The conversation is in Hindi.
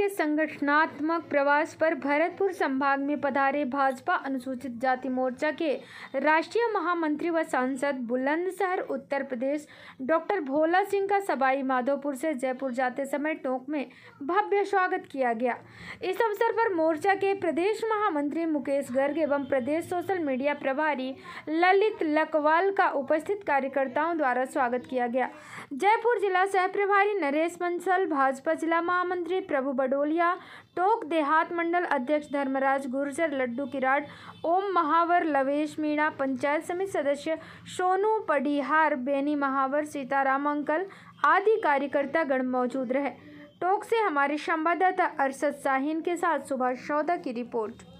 के संगठनात्मक प्रवास पर भरतपुर संभाग में पधारे भाजपा अनुसूचित जाति मोर्चा के राष्ट्रीय महामंत्री व सांसद बुलंदशहर उत्तर प्रदेश डॉक्टर भोला सिंह का सबाई माधोपुर से जयपुर जाते समय टोंक में भव्य स्वागत किया गया इस अवसर पर मोर्चा के प्रदेश महामंत्री मुकेश गर्ग एवं प्रदेश सोशल मीडिया प्रभारी ललित लकवाल का उपस्थित कार्यकर्ताओं द्वारा स्वागत किया गया जयपुर जिला सह प्रभारी नरेश बंसल भाजपा जिला महामंत्री प्रभु बडोलिया टोक देहात मंडल अध्यक्ष धर्मराज गुर्जर लड्डू किराट ओम महावर लवेश मीणा पंचायत समिति सदस्य सोनू पडिहार बेनी महावर सीताराम अंकल आदि कार्यकर्ता गण मौजूद रहे टोक से हमारे संवाददाता अरसद साहिन के साथ सुभाष चौदह की रिपोर्ट